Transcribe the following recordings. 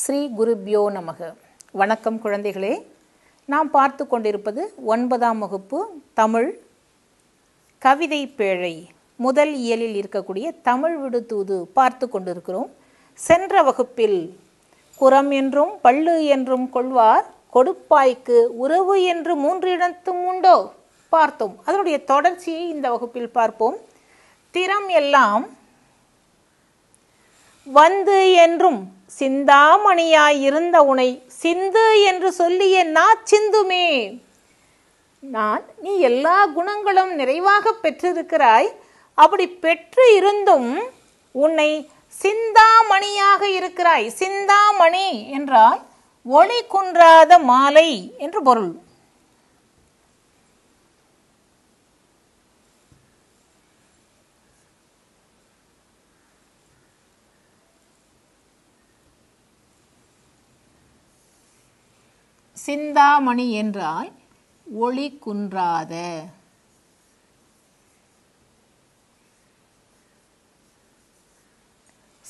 ஸ்ரீ குருப்யோ நமக வணக்கம் குழந்தைகளே நாம் பார்த்து கொண்டிருப்பது ஒன்பதாம் வகுப்பு தமிழ் கவிதை பேழை முதல் இயலில் இருக்கக்கூடிய தமிழ் விடு தூது பார்த்து கொண்டிருக்கிறோம் சென்ற வகுப்பில் குரம் என்றும் பள்ளு என்றும் கொள்வார் கொடுப்பாய்க்கு உறவு என்று மூன்று இடத்தும் உண்டோ பார்த்தோம் அதனுடைய தொடர்ச்சியை இந்த வகுப்பில் பார்ப்போம் திறம் எல்லாம் வந்து என்றும் சிந்தாமணியாயிருந்த உனை சிந்து என்று சொல்லிய நா சிந்துமே நான் நீ எல்லா குணங்களும் நிறைவாக பெற்றிருக்கிறாய் அப்படி பெற்று இருந்தும் உன்னை சிந்தாமணியாக இருக்கிறாய் சிந்தாமணி என்றால் ஒளி குன்றாத மாலை என்று பொருள் சிந்தாமணி என்றால் ஒளி குன்றாத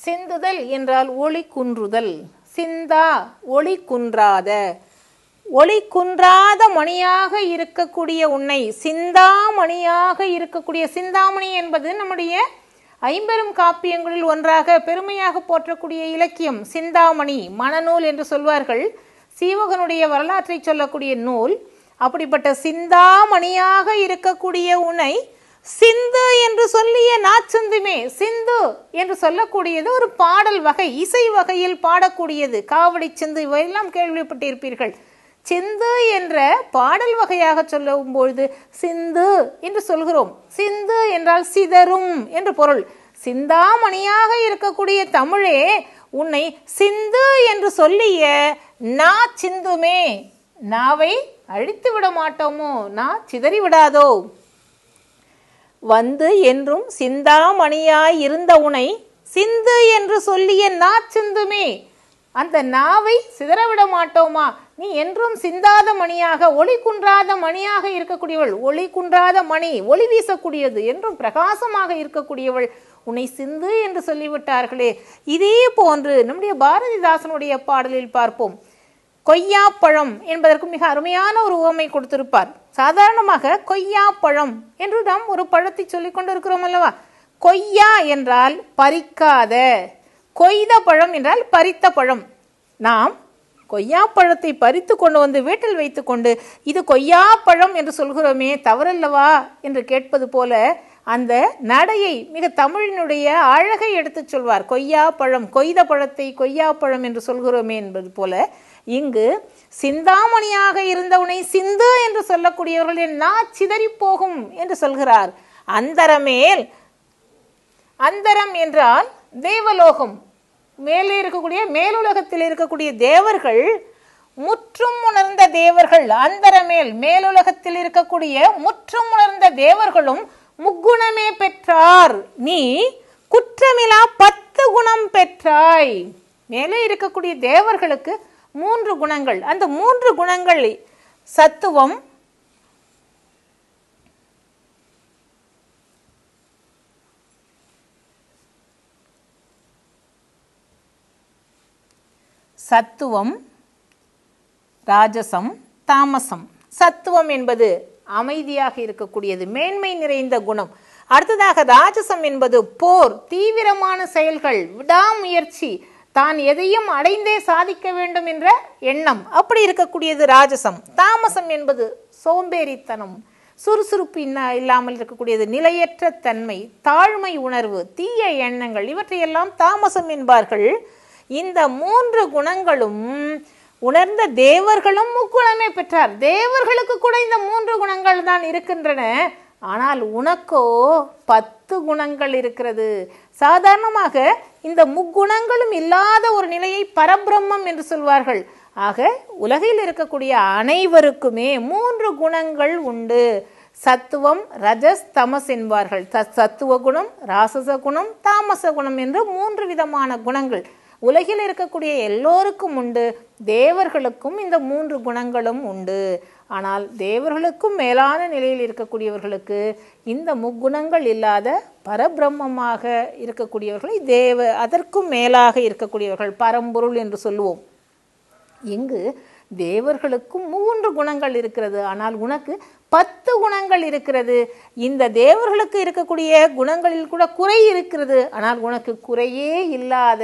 சிந்துதல் என்றால் ஒளி குன்றுதல் சிந்தா ஒளி குன்றாத ஒளி குன்றாத மணியாக இருக்கக்கூடிய உன்னை சிந்தாமணியாக இருக்கக்கூடிய சிந்தாமணி என்பது நம்முடைய ஐம்பெரும் காப்பியங்களில் ஒன்றாக பெருமையாக போற்றக்கூடிய இலக்கியம் சிந்தாமணி மணநூல் என்று சொல்வார்கள் சீவகனுடைய வரலாற்றை சொல்லக்கூடிய நூல் அப்படிப்பட்ட சிந்தாமணியாக இருக்கக்கூடிய உனை சிந்து என்று சொல்லிய நாச்சந்துமே சிந்து என்று சொல்லக்கூடியது ஒரு பாடல் வகை இசை வகையில் பாடக்கூடியது காவடி சிந்து இவையெல்லாம் கேள்விப்பட்டிருப்பீர்கள் சிந்து என்ற பாடல் வகையாக சொல்லும் பொழுது சிந்து என்று சொல்கிறோம் சிந்து என்றால் சிதறும் என்று பொருள் சிந்தாமணியாக இருக்கக்கூடிய தமிழே உன்னை சிந்து என்று சொல்லிய நா சிந்துமே நாவை அழித்து விட மாட்டோமோ நா சிதறி விடாதோ வந்து என்றும் சிந்தாமணியாய் இருந்த உனை சிந்து என்று சொல்லிய நா சிந்துமே அந்த நாவை சிதறவிட மாட்டோமா நீ என்றும் சிந்தாத மணியாக ஒளி குன்றாத மணியாக இருக்கக்கூடியவள் ஒளி குன்றாத மணி ஒளி வீசக்கூடியது என்றும் பிரகாசமாக இருக்கக்கூடியவள் உன்னை சிந்து என்று சொல்லிவிட்டார்களே இதே போன்று நம்முடைய பாரதிதாசனுடைய பாடலில் பார்ப்போம் கொய்யாப்பழம் என்பதற்கு மிக அருமையான ஒரு உவமை கொடுத்திருப்பார் சாதாரணமாக கொய்யாப்பழம் என்று நாம் ஒரு பழத்தை சொல்லிக் கொண்டிருக்கிறோம் அல்லவா கொய்யா என்றால் பறிக்காத கொய்த பழம் என்றால் பறித்த பழம் நாம் கொய்யாப்பழத்தை பறித்து கொண்டு வந்து வீட்டில் வைத்துக்கொண்டு இது கொய்யாப்பழம் என்று சொல்கிறோமே தவறல்லவா என்று கேட்பது போல அந்த நடையை மிக தமிழினுடைய அழகை எடுத்துச் சொல்வார் கொய்யாப்பழம் கொய்த பழத்தை கொய்யாப்பழம் என்று சொல்கிறோமே என்பது போல இங்கு சிந்தாமணியாக இருந்தவனை சிந்து என்று சொல்லக்கூடியவர்களின் நா சிதறி போகும் என்று சொல்கிறார் அந்தரமேல் அந்தரம் என்றால் தேவலோகம் மேலே இருக்கக்கூடிய மேலுலகத்தில் இருக்கக்கூடிய தேவர்கள் முற்றும் உணர்ந்த தேவர்கள் அந்தரமேல் மேலுலகத்தில் இருக்கக்கூடிய முற்றும் உணர்ந்த தேவர்களும் முக்குணமே பெற்றார் நீ குற்றமிலா பத்து குணம் பெற்றாய் மேலே இருக்கக்கூடிய தேவர்களுக்கு மூன்று குணங்கள் அந்த மூன்று குணங்கள் சத்துவம் சத்துவம் ராஜசம் தாமசம் சத்துவம் என்பது அமைதியாக இருக்கக்கூடியது மேன்மை நிறைந்த குணம் அடுத்ததாக ராஜசம் என்பது போர் தீவிரமான செயல்கள் விடாமுயற்சி தான் எதையும் அடைந்தே சாதிக்க வேண்டும் என்ற எண்ணம் அப்படி இருக்கக்கூடியது ராஜசம் தாமசம் என்பது சோம்பேறித்தனம் சுறுசுறுப்பு இல்லாமல் இருக்கக்கூடியது நிலையற்ற தன்மை தாழ்மை உணர்வு தீய எண்ணங்கள் இவற்றையெல்லாம் தாமசம் என்பார்கள் இந்த மூன்று குணங்களும் உணர்ந்த தேவர்களும் முக்குணமே பெற்றார் தேவர்களுக்கு கூட இந்த மூன்று குணங்கள் தான் இருக்கின்றன ஆனால் உனக்கோ பத்து குணங்கள் இருக்கிறது சாதாரணமாக இந்த முக்குணங்களும் இல்லாத ஒரு நிலையை பரபிரம்மம் என்று சொல்வார்கள் ஆக உலகில் இருக்கக்கூடிய அனைவருக்குமே மூன்று குணங்கள் உண்டு சத்துவம் ரஜஸ் தமஸ் என்பார்கள் சத்துவ குணம் ராசச குணம் தாமச குணம் என்று மூன்று விதமான குணங்கள் உலகில் இருக்கக்கூடிய எல்லோருக்கும் உண்டு தேவர்களுக்கும் இந்த மூன்று குணங்களும் உண்டு ஆனால் தேவர்களுக்கும் மேலான நிலையில் இருக்கக்கூடியவர்களுக்கு இந்த முக்குணங்கள் இல்லாத பரபிரம்மமாக இருக்கக்கூடியவர்களை தேவ அதற்கும் மேலாக இருக்கக்கூடியவர்கள் பரம்பொருள் என்று சொல்லுவோம் இங்கு தேவர்களுக்கும் மூன்று குணங்கள் இருக்கிறது ஆனால் உனக்கு பத்து குணங்கள் இருக்கிறது இந்த தேவர்களுக்கு இருக்கக்கூடிய குணங்களில் கூட குறை இருக்கிறது ஆனால் உனக்கு குறையே இல்லாத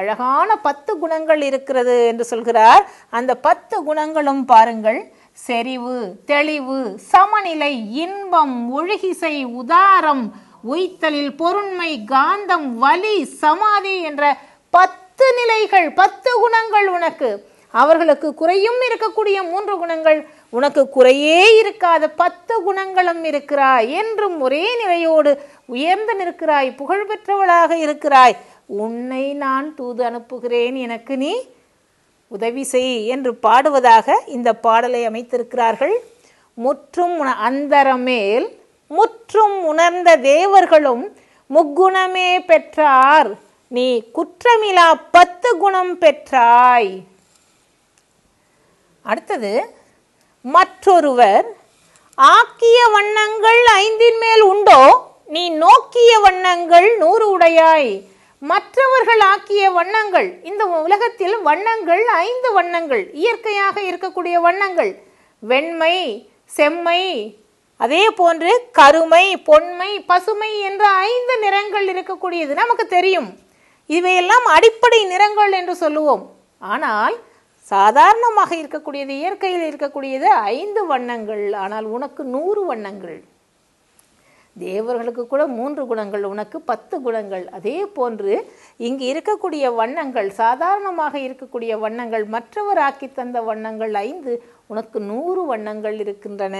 அழகான பத்து குணங்கள் இருக்கிறது என்று சொல்கிறார் அந்த பத்து குணங்களும் பாருங்கள் செறிவு தெளிவு சமநிலை இன்பம் ஒழுகிசை உதாரம் உய்த்தலில் பொருண்மை காந்தம் வலி சமாதி என்ற பத்து நிலைகள் பத்து குணங்கள் உனக்கு அவர்களுக்கு குறையும் இருக்கக்கூடிய மூன்று குணங்கள் உனக்கு குறையே இருக்காத பத்து குணங்களும் இருக்கிறாய் என்றும் ஒரே நிலையோடு உயர்ந்து நிற்கிறாய் புகழ்பெற்றவளாக இருக்கிறாய் உன்னை நான் தூது அனுப்புகிறேன் எனக்கு நீ உதவி செய் என்று பாடுவதாக இந்த பாடலை அமைத்திருக்கிறார்கள் முற்றும் அந்தரமேல் முற்றும் உணர்ந்த தேவர்களும் முக்குணமே பெற்றார் நீ குற்றமிலா பத்து குணம் பெற்றாய் அடுத்தது மற்றொருவர் ஆக்கிய வண்ணங்கள் ஐந்தின் மேல் உண்டோ நீ நோக்கிய வண்ணங்கள் நூறு உடையாய் மற்றவர்கள் ஆக்கிய வண்ணங்கள் இந்த உலகத்தில் வண்ணங்கள் ஐந்து வண்ணங்கள் இயற்கையாக இருக்கக்கூடிய வண்ணங்கள் வெண்மை செம்மை அதே போன்று கருமை பொன்மை பசுமை என்ற ஐந்து நிறங்கள் இருக்கக்கூடியது நமக்கு தெரியும் இவையெல்லாம் அடிப்படை நிறங்கள் என்று சொல்லுவோம் ஆனால் சாதாரணமாக இருக்கக்கூடியது இயற்கையில் இருக்கக்கூடியது ஐந்து வண்ணங்கள் ஆனால் உனக்கு நூறு வண்ணங்கள் தேவர்களுக்கு கூட மூன்று குணங்கள் உனக்கு பத்து குணங்கள் அதே போன்று இங்கு இருக்கக்கூடிய வண்ணங்கள் சாதாரணமாக இருக்கக்கூடிய வண்ணங்கள் மற்றவர் ஆக்கி தந்த வண்ணங்கள் ஐந்து உனக்கு நூறு வண்ணங்கள் இருக்கின்றன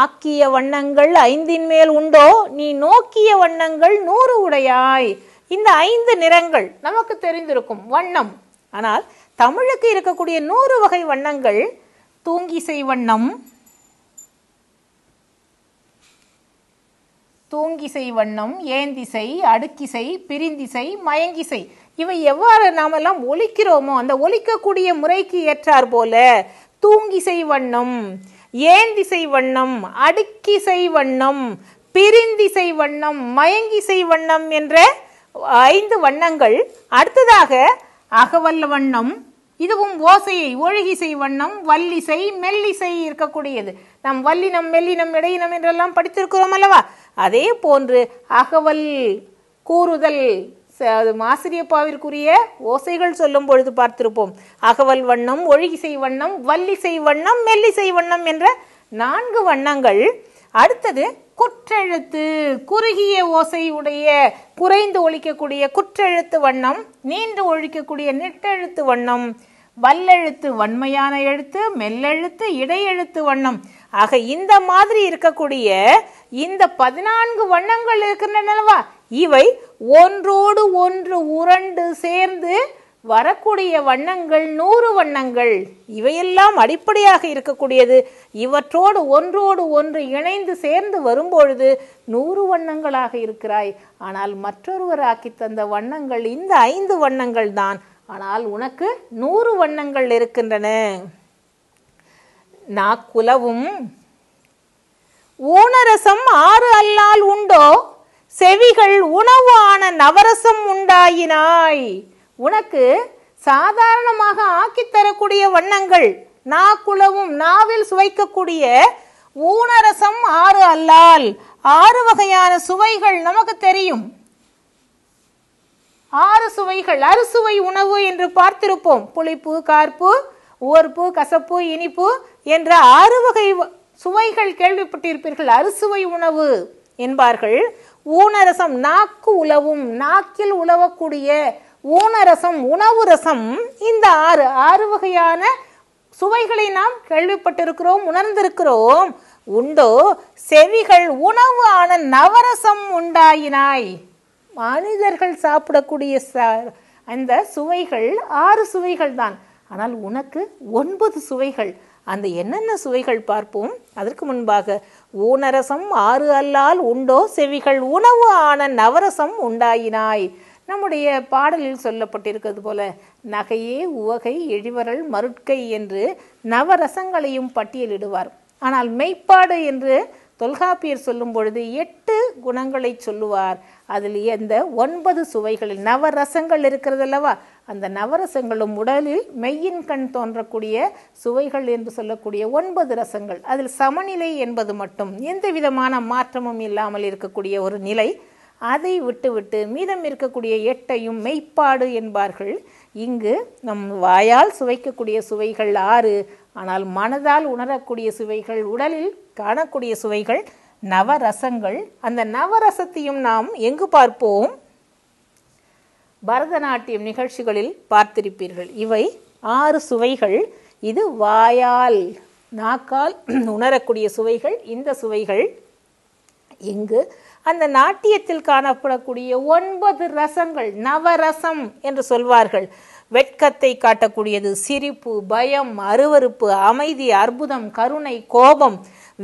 ஆக்கிய வண்ணங்கள் ஐந்தின் மேல் உண்டோ நீ நோக்கிய வண்ணங்கள் நூறு உடையாய் இந்த ஐந்து நிறங்கள் நமக்கு தெரிந்திருக்கும் வண்ணம் ஆனால் தமிழுக்கு இருக்கக்கூடிய நூறு வகை வண்ணங்கள் தூங்கிசை வண்ணம் தூங்கிசை வண்ணம் ஏந்திசை அடுக்கிசை பிரிந்திசை மயங்கிசை இவை எவ்வாறு நாமெல்லாம் ஒலிக்கிறோமோ அந்த ஒலிக்கக்கூடிய முறைக்கு ஏற்றார் போல தூங்கிசை வண்ணம் ஏந்திசை வண்ணம் அடுக்கிசை வண்ணம் பிரிந்திசை வண்ணம் மயங்கிசை வண்ணம் என்ற ஐந்து வண்ணங்கள் அடுத்ததாக அகவல்ல வண்ணம் இதுவும் ஓசையை ஒழுகிசை வண்ணம் வல்லிசை மெல்லிசை இருக்கக்கூடியது நம் வல்லினம் மெல்லினம் இடையினம் என்றெல்லாம் படித்திருக்கிறோம் அல்லவா அதே போன்று அகவல் கூறுதல் ஆசிரியப்பாவிற்குரிய ஓசைகள் சொல்லும் பொழுது பார்த்திருப்போம் அகவல் வண்ணம் ஒழுகிசை வண்ணம் வல்லிசை வண்ணம் மெல்லிசை வண்ணம் என்ற நான்கு வண்ணங்கள் அடுத்தது குற்றெழுத்து குறுகிய ஓசை உடைய குறைந்து ஒழிக்கக்கூடிய குற்றெழுத்து வண்ணம் நீண்டு ஒழிக்கக்கூடிய நெட்டெழுத்து வண்ணம் வல்லெழுத்து வன்மையான எழுத்து மெல்லெழுத்து இடையெழுத்து வண்ணம் ஆக இந்த மாதிரி இருக்கக்கூடிய இந்த பதினான்கு வண்ணங்கள் இருக்கின்றனவா இவை ஒன்றோடு ஒன்று உரண்டு சேர்ந்து வரக்கூடிய வண்ணங்கள் நூறு வண்ணங்கள் இவையெல்லாம் அடிப்படையாக இருக்கக்கூடியது இவற்றோடு ஒன்றோடு ஒன்று இணைந்து சேர்ந்து வரும்பொழுது நூறு வண்ணங்களாக இருக்கிறாய் ஆனால் மற்றொருவர் ஆக்கி தந்த வண்ணங்கள் இந்த ஐந்து வண்ணங்கள் தான் ஆனால் உனக்கு நூறு வண்ணங்கள் இருக்கின்றன நாக்குலவும் ஊனரசம் ஆறு அல்லால் உண்டோ செவிகள் உணவான நவரசம் உண்டாயினாய் உனக்கு சாதாரணமாக ஆக்கித்தரக்கூடிய வண்ணங்கள் நா குலவும் நாவில் சுவைக்கக்கூடிய ஊனரசம் ஆறு அல்லால் ஆறு வகையான சுவைகள் நமக்கு தெரியும் ஆறு சுவைகள் அறுசுவை உணவு என்று பார்த்திருப்போம் புளிப்பு கார்ப்பு ஓர்ப்பு கசப்பு இனிப்பு என்ற ஆறு வகை சுவைகள் கேள்விப்பட்டிருப்பீர்கள் அறுசுவை உணவு என்பார்கள் ஊனரசம் நாக்கு உலவும் நாக்கில் உலவக்கூடிய ஊனரசம் உணவு ரசம் இந்த ஆறு ஆறு வகையான சுவைகளை நாம் கேள்விப்பட்டிருக்கிறோம் உணர்ந்திருக்கிறோம் உண்டோ செவிகள் உணவு ஆன நவரசம் உண்டாயினாய் மனிதர்கள் சாப்பிடக்கூடிய அந்த சுவைகள் ஆறு சுவைகள் தான் ஆனால் உனக்கு ஒன்பது சுவைகள் அந்த என்னென்ன சுவைகள் பார்ப்போம் அதற்கு முன்பாக ஊனரசம் ஆறு அல்லால் உண்டோ செவிகள் உணவு ஆன நவரசம் உண்டாயினாய் நம்முடைய பாடலில் சொல்லப்பட்டிருக்கிறது போல நகையே உவகை எழிவரல் மருட்கை என்று நவரசங்களையும் பட்டியலிடுவார் ஆனால் மெய்ப்பாடு என்று தொல்காப்பியர் சொல்லும் பொழுது எட்டு குணங்களை சொல்லுவார் அதில் எந்த ஒன்பது சுவைகளில் நவரசங்கள் இருக்கிறது அல்லவா அந்த நவரசங்களும் உடலில் மெய்யின் கண் தோன்றக்கூடிய சுவைகள் என்று சொல்லக்கூடிய ஒன்பது ரசங்கள் அதில் சமநிலை என்பது மட்டும் எந்த விதமான மாற்றமும் இல்லாமல் இருக்கக்கூடிய ஒரு நிலை அதை விட்டுவிட்டு மீதம் இருக்கக்கூடிய எட்டையும் மெய்ப்பாடு என்பார்கள் இங்கு நம் வாயால் சுவைக்கக்கூடிய சுவைகள் ஆறு ஆனால் மனதால் உணரக்கூடிய சுவைகள் உடலில் காணக்கூடிய சுவைகள் நவரசங்கள் அந்த நவரசத்தையும் நாம் எங்கு பார்ப்போம் பரதநாட்டியம் நிகழ்ச்சிகளில் பார்த்திருப்பீர்கள் இவை ஆறு சுவைகள் இது வாயால் நாக்கால் உணரக்கூடிய சுவைகள் இந்த சுவைகள் எங்கு அந்த நாட்டியத்தில் காணப்படக்கூடிய ஒன்பது ரசங்கள் நவரசம் என்று சொல்வார்கள் வெட்கத்தை காட்டக்கூடியது சிரிப்பு பயம் அருவறுப்பு அமைதி அற்புதம் கருணை கோபம்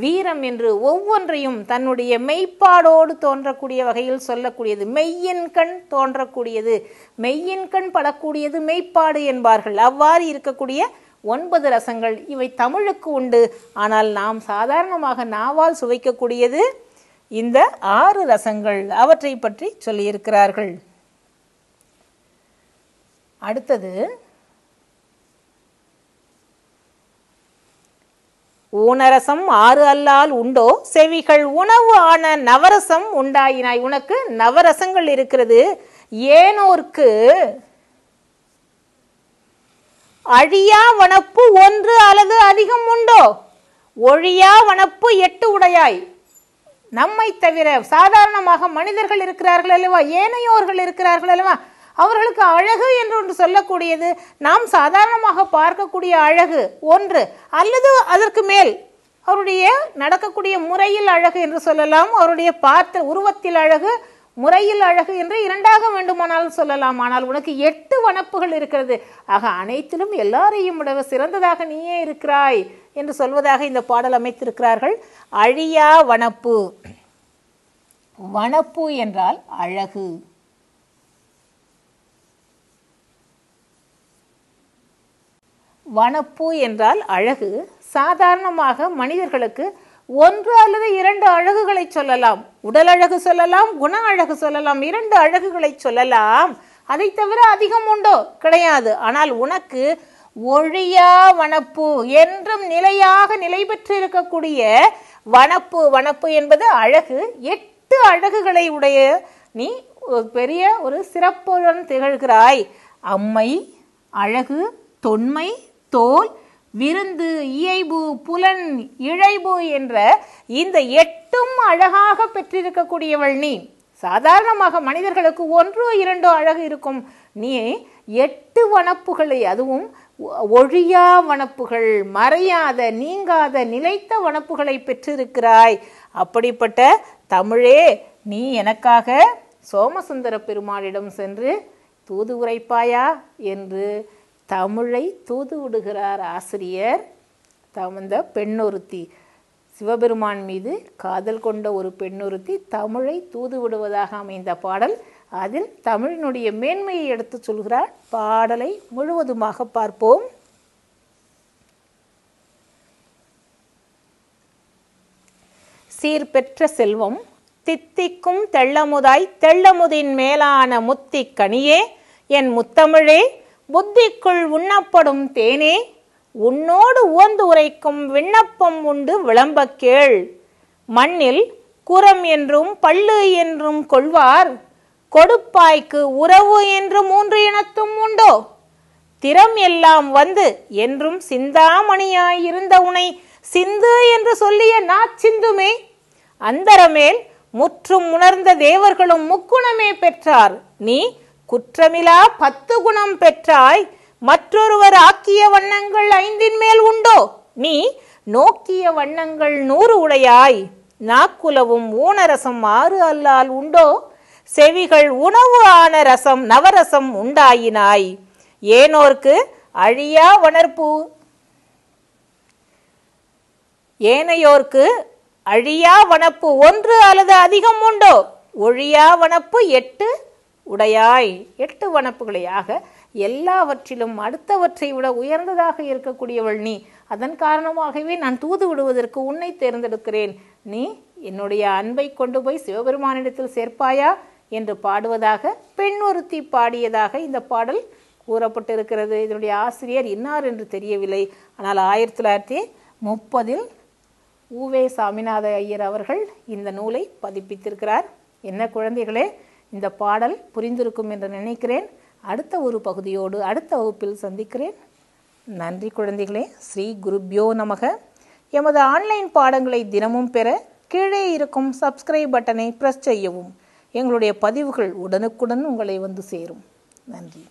வீரம் என்று ஒவ்வொன்றையும் தன்னுடைய மெய்ப்பாடோடு தோன்றக்கூடிய வகையில் சொல்லக்கூடியது மெய்யின் கண் தோன்றக்கூடியது மெய்யின் கண் படக்கூடியது மெய்ப்பாடு என்பார்கள் அவ்வாறு இருக்கக்கூடிய ஒன்பது ரசங்கள் இவை தமிழுக்கு உண்டு ஆனால் நாம் சாதாரணமாக நாவால் சுவைக்கக்கூடியது இந்த ஆறு ரசங்கள் அவற்றை பற்றி சொல்லியிருக்கிறார்கள் அடுத்தது ஊனரசம் ஆறு அல்லால் உண்டோ செவிகள் உணவு ஆன நவரசம் உண்டாயினாய் உனக்கு நவரசங்கள் இருக்கிறது ஏனோர்க்கு அழியா வனப்பு ஒன்று அல்லது அதிகம் உண்டோ ஒழியா வனப்பு எட்டு உடையாய் நம்மை தவிர சாதாரணமாக மனிதர்கள் இருக்கிறார்கள் அல்லவா ஏனையோர்கள் இருக்கிறார்கள் அல்லவா அவர்களுக்கு அழகு என்று ஒன்று சொல்லக்கூடியது நாம் சாதாரணமாக பார்க்கக்கூடிய அழகு ஒன்று அல்லது அதற்கு மேல் அவருடைய நடக்கக்கூடிய முறையில் அழகு என்று சொல்லலாம் அவருடைய பார்த்த உருவத்தில் அழகு முறையில் அழகு என்று இரண்டாக வேண்டுமானால் சொல்லலாம் ஆனால் உனக்கு எட்டு வனப்புகள் இருக்கிறது ஆக அனைத்திலும் எல்லாரையும் விட சிறந்ததாக நீயே இருக்கிறாய் என்று சொல்வதாக இந்த பாடல் அமைத்திருக்கிறார்கள் அழியா வனப்பு வனப்பு என்றால் அழகு வனப்பு என்றால் அழகு சாதாரணமாக மனிதர்களுக்கு ஒன்று அல்லது இரண்டு அழகுகளை சொல்லலாம் உடல் அழகு சொல்லலாம் குண அழகு சொல்லலாம் இரண்டு அழகுகளை சொல்லலாம் அதை தவிர அதிகம் உண்டோ கிடையாது ஆனால் உனக்கு ஒழியா வனப்பு என்றும் நிலையாக நிலை பெற்று இருக்கக்கூடிய வனப்பு வனப்பு என்பது அழகு எட்டு அழகுகளை உடைய நீ பெரிய ஒரு சிறப்புடன் திகழ்கிறாய் அம்மை அழகு தொன்மை தோல் விருந்து இயைபு புலன் இழைபு என்ற இந்த எட்டும் அழகாக பெற்றிருக்கக்கூடியவள் நீ சாதாரணமாக மனிதர்களுக்கு ஒன்றோ இரண்டோ அழகு இருக்கும் நீ எட்டு வனப்புகளை அதுவும் ஒழியா வனப்புகள் மறையாத நீங்காத நிலைத்த வனப்புகளை பெற்றிருக்கிறாய் அப்படிப்பட்ட தமிழே நீ எனக்காக சோமசுந்தர பெருமாளிடம் சென்று தூது உரைப்பாயா என்று தமிழை தூது விடுகிறார் ஆசிரியர் தமந்த பெண்ணொருத்தி சிவபெருமான் மீது காதல் கொண்ட ஒரு பெண்ணொருத்தி தமிழை தூது விடுவதாக அமைந்த பாடல் அதில் தமிழினுடைய மேன்மையை எடுத்து சொல்கிறார் பாடலை முழுவதுமாக பார்ப்போம் சீர்பெற்ற செல்வம் தித்திக்கும் தெள்ளமுதாய் தெள்ளமுதின் மேலான முத்தி கனியே என் முத்தமிழே புத்திக்குள் உண்ணப்படும் தேனே உன்னோடு உவந்து உரைக்கும் விண்ணப்பம் உண்டு விளம்பக்கேள் கேள் மண்ணில் குரம் என்றும் பள்ளு என்றும் கொள்வார் கொடுப்பாய்க்கு உறவு என்று மூன்று இனத்தும் உண்டோ திறம் எல்லாம் வந்து என்றும் சிந்தாமணியாயிருந்த உனை சிந்து என்று சொல்லிய நா சிந்துமே அந்தரமேல் முற்றும் உணர்ந்த தேவர்களும் முக்குணமே பெற்றார் நீ குற்றமிலா பத்து குணம் பெற்றாய் மற்றொருவர் ஆக்கிய வண்ணங்கள் ஐந்தின் மேல் உண்டோ நீ நோக்கிய வண்ணங்கள் நூறு உடையாய் நாக்குலவும் ஊனரசம் ஆறு அல்லால் உண்டோ செவிகள் உணவு ஆன ரசம் நவரசம் உண்டாயினாய் ஏனோர்க்கு அழியா வளர்ப்பு ஏனையோர்க்கு அழியா வனப்பு ஒன்று அல்லது அதிகம் உண்டோ ஒழியா வனப்பு எட்டு உடையாய் எட்டு வனப்புகளையாக எல்லாவற்றிலும் அடுத்தவற்றை விட உயர்ந்ததாக இருக்கக்கூடியவள் நீ அதன் காரணமாகவே நான் தூது விடுவதற்கு உன்னை தேர்ந்தெடுக்கிறேன் நீ என்னுடைய அன்பை கொண்டு போய் சிவபெருமானிடத்தில் சேர்ப்பாயா என்று பாடுவதாக பெண் ஒருத்தி பாடியதாக இந்த பாடல் கூறப்பட்டிருக்கிறது இதனுடைய ஆசிரியர் இன்னார் என்று தெரியவில்லை ஆனால் ஆயிரத்தி தொள்ளாயிரத்தி முப்பதில் ஊவே சாமிநாத ஐயர் அவர்கள் இந்த நூலை பதிப்பித்திருக்கிறார் என்ன குழந்தைகளே இந்த பாடல் புரிந்திருக்கும் என்று நினைக்கிறேன் அடுத்த ஒரு பகுதியோடு அடுத்த வகுப்பில் சந்திக்கிறேன் நன்றி குழந்தைகளே ஸ்ரீ குருப்யோ நமக எமது ஆன்லைன் பாடங்களை தினமும் பெற கீழே இருக்கும் சப்ஸ்கிரைப் பட்டனை ப்ரெஸ் செய்யவும் எங்களுடைய பதிவுகள் உடனுக்குடன் உங்களை வந்து சேரும் நன்றி